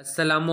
असलम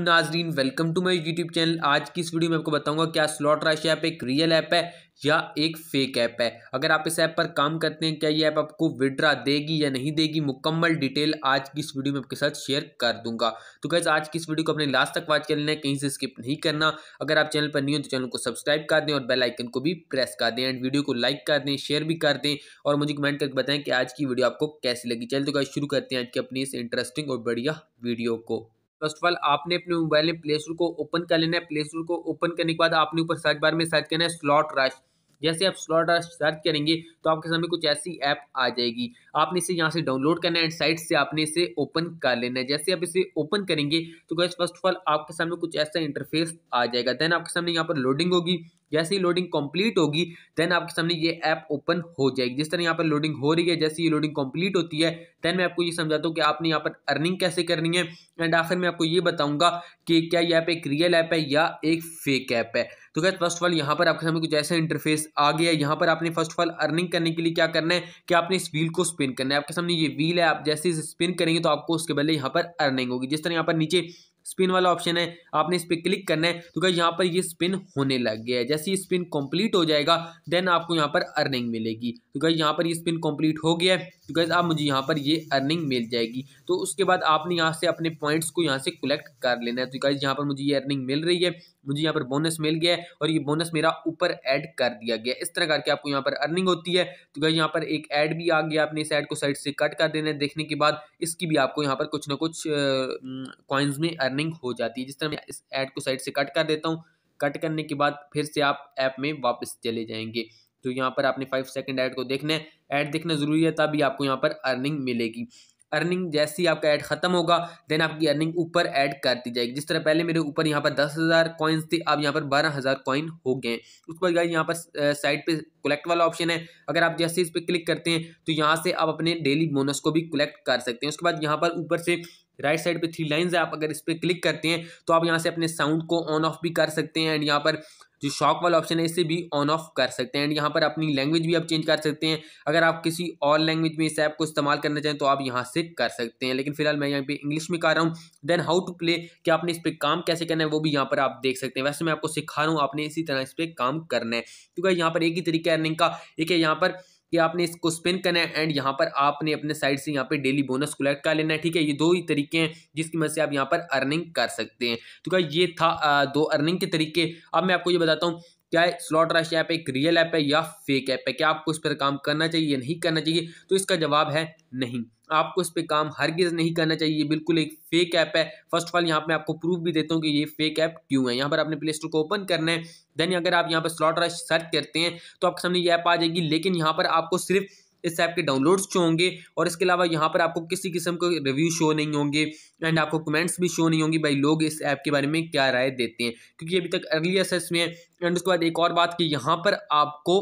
नाजरीन welcome to my YouTube channel आज की इस वीडियो में आपको बताऊंगा क्या स्लॉट राशि ऐप एक रियल ऐप है या एक फेक ऐप है अगर आप इस ऐप पर काम करते हैं क्या ये ऐप आपको विड्रा देगी या नहीं देगी मुकम्मल डिटेल आज की इस वीडियो में आपके साथ शेयर कर दूंगा तो कैसे आज की इस वीडियो को अपने लास्ट तक वॉच कर लेना है कहीं से स्किप नहीं करना अगर आप चैनल पर नहीं हो तो चैनल को सब्सक्राइब कर दें और बेलाइकन को भी प्रेस कर दें एंड वीडियो को लाइक कर दें शेयर भी कर दें और मुझे कमेंट करके बताएं कि आज की वीडियो आपको कैसी लगी चल तो क्या शुरू करते हैं आज की अपनी इस इंटरेस्टिंग और बढ़िया वीडियो को फर्स्ट ऑफ ऑल आपने अपने मोबाइल में प्ले स्टोर को ओपन कर लेना है प्ले स्टोर को ओपन करने के बाद आपने ऊपर सर्च बार में सर्च करना है स्लॉट रश जैसे आप स्लॉट रश सर्च करेंगे तो आपके सामने कुछ ऐसी ऐप आ जाएगी आपने इसे यहाँ से डाउनलोड करना है एंड साइट से आपने इसे ओपन कर लेना है जैसे आप इसे ओपन करेंगे तो गैस फर्स्ट ऑफ ऑल आपके सामने कुछ ऐसा इंटरफेस आ जाएगा देन आपके सामने यहाँ पर लोडिंग होगी जैसे ही लोडिंग कंप्लीट होगी देन आपके सामने ये ऐप ओपन हो जाएगी जिस तरह यहाँ पर लोडिंग हो रही है जैसे ये लोडिंग कंप्लीट होती है देन मैं आपको ये समझाता हूँ कि आपने यहाँ पर अर्निंग कैसे करनी है एंड आखिर मैं आपको ये बताऊंगा कि क्या ये ऐप एक रियल ऐप है या एक फेक ऐप है तो क्या फर्स्ट ऑफ ऑल यहाँ पर आपके सामने कुछ ऐसा इंटरफेस आ गया है यहाँ पर आपने फर्स्ट ऑफ ऑल अर्निंग करने के लिए क्या करना है कि आपने इस व्हील को स्पिन करना है आपके सामने ये व्हील है आप जैसे स्पिन करेंगे तो आपको उसके पहले यहाँ पर अर्निंग होगी जिस तरह यहाँ पर नीचे स्पिन वाला ऑप्शन है आपने इस पर क्लिक करना है तो क्या यहाँ पर ये स्पिन होने लग गया है जैसे ही स्पिन कंप्लीट हो जाएगा देन आपको यहाँ पर अर्निंग मिलेगी तो गई यहाँ पर ये स्पिन कंप्लीट हो गया है तो गई आप मुझे यहाँ पर ये अर्निंग मिल जाएगी तो उसके बाद आपने यहाँ से अपने पॉइंट्स को यहाँ से कलेक्ट कर लेना है तो गई यहाँ पर मुझे ये अर्निंग मिल रही है मुझे यहाँ पर बोनस मिल गया है और ये बोनस मेरा ऊपर ऐड कर दिया गया इस तरह करके आपको यहाँ पर अर्निंग होती है तो गई यहाँ पर एक ऐड भी आ गया आपने इस ऐड को साइड से कट कर देना है देखने के बाद इसकी भी आपको यहाँ पर कुछ ना कुछ कॉइन्स में अर्निंग हो जाती है जिस तरह मैं इस ऐड को साइड से कट कर देता हूँ कट करने के बाद फिर से आप ऐप में वापस चले जाएंगे तो यहाँ पर आपने फाइव सेकेंड ऐड को देखना है ऐड देखना ज़रूरी है तभी आपको यहाँ पर अर्निंग मिलेगी अर्निंग जैसे ही आपका ऐड खत्म होगा देन आपकी अर्निंग ऊपर ऐड कर दी जाएगी जिस तरह पहले मेरे ऊपर यहाँ पर दस हज़ार कॉइन्स थे अब यहाँ पर बारह हज़ार कॉइन हो गए उसके बाद यहाँ पर साइड पे कलेक्ट वाला ऑप्शन है अगर आप जैसे इस पर क्लिक करते हैं तो यहाँ से आप अपने डेली बोनस को भी कलेक्ट कर सकते हैं उसके बाद यहाँ पर ऊपर से राइट साइड पे थ्री लाइंस है आप अगर इस पर क्लिक करते हैं तो आप यहाँ से अपने साउंड को ऑन ऑफ भी कर सकते हैं एंड यहाँ पर जो शॉक वाला ऑप्शन है इसे भी ऑन ऑफ कर सकते हैं एंड यहाँ पर अपनी लैंग्वेज भी आप चेंज कर सकते हैं अगर आप किसी और लैंग्वेज में इस ऐप को इस्तेमाल करना चाहें तो आप यहाँ से कर सकते हैं लेकिन फिलहाल मैं यहाँ पे इंग्लिश में कर रहा हूँ देन हाउ टू प्ले कि आपने इस पर काम कैसे करना है वो भी यहाँ पर आप देख सकते हैं वैसे मैं आपको सिखा रहा हूँ आपने इसी तरह इस पर काम करना है क्योंकि यहाँ पर एक ही तरीका है अर्निंग का एक है यहाँ पर कि आपने इसको स्पिन करना है एंड यहाँ पर आपने अपने साइड से यहाँ पे डेली बोनस कलेक्ट कर लेना है ठीक है ये दो ही तरीके हैं जिसकी मदद से आप यहाँ पर अर्निंग कर सकते हैं तो क्या ये था दो अर्निंग के तरीके अब मैं आपको ये बताता हूँ क्या स्लॉट रश ऐप एक रियल ऐप है या फेक ऐप है क्या आपको इस पर काम करना चाहिए या नहीं करना चाहिए तो इसका जवाब है नहीं आपको इस पर काम हरगिज नहीं करना चाहिए बिल्कुल एक फेक ऐप है फर्स्ट ऑफ ऑल यहाँ पे आपको प्रूफ भी देता हूँ कि ये फेक ऐप क्यों है यहाँ पर आपने प्ले स्टोर को ओपन करना है देन अगर आप यहाँ पर स्लॉट रश सर्च करते हैं तो आपके सामने ये ऐप आ जाएगी लेकिन यहाँ पर आपको सिर्फ इस ऐप के डाउनलोड्स शो होंगे और इसके अलावा यहाँ पर आपको किसी किस्म के रिव्यू शो नहीं होंगे एंड आपको कमेंट्स भी शो नहीं होंगे भाई लोग इस ऐप के बारे में क्या राय देते हैं क्योंकि अभी तक अर्ली असेस में है एंड उसके बाद एक और बात कि यहाँ पर आपको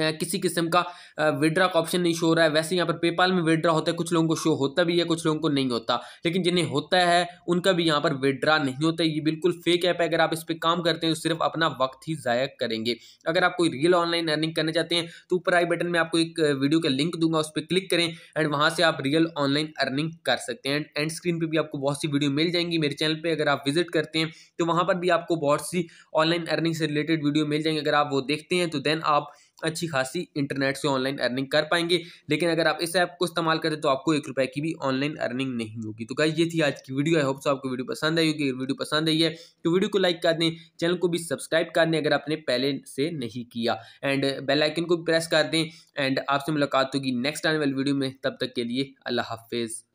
किसी किस्म का विड्रा का ऑप्शन नहीं शो हो रहा है वैसे यहाँ पर पेपाल में विड्रा होता है कुछ लोगों को शो होता भी है कुछ लोगों को नहीं होता लेकिन जिन्हें होता है उनका भी यहाँ पर विड्रा नहीं होता ये बिल्कुल फेक ऐप है अगर आप इस पर काम करते हैं तो सिर्फ अपना वक्त ही ज़ाया करेंगे अगर आप कोई रियल ऑनलाइन अर्निंग करना चाहते हैं तो ऊपर आई बटन में आपको एक वीडियो का लिंक दूंगा उस पर क्लिक करें एंड वहाँ से आप रियल ऑनलाइन अर्निंग कर सकते हैं एंड एंड स्क्रीन पर भी आपको बहुत सी वीडियो मिल जाएंगी मेरे चैनल पर अगर आप विजिट करते हैं तो वहाँ पर भी आपको बहुत सी ऑनलाइन अर्निंग से रिलेटेड वीडियो मिल जाएंगे अगर आप वो देखते हैं तो देन आप अच्छी खासी इंटरनेट से ऑनलाइन अर्निंग कर पाएंगे लेकिन अगर आप इस ऐप को इस्तेमाल करें तो आपको एक रुपये की भी ऑनलाइन अर्निंग नहीं होगी तो गाइज ये थी आज की वीडियो आई होप सो आपको वीडियो पसंद आई होगी अगर वीडियो पसंद आई है तो वीडियो को लाइक कर दें चैनल को भी सब्सक्राइब कर दें अगर आपने पहले से नहीं किया एंड बेलाइकन को भी प्रेस कर दें एंड आपसे मुलाकात होगी नेक्स्ट आने वाली वीडियो में तब तक के लिए अल्लाह हाफिज़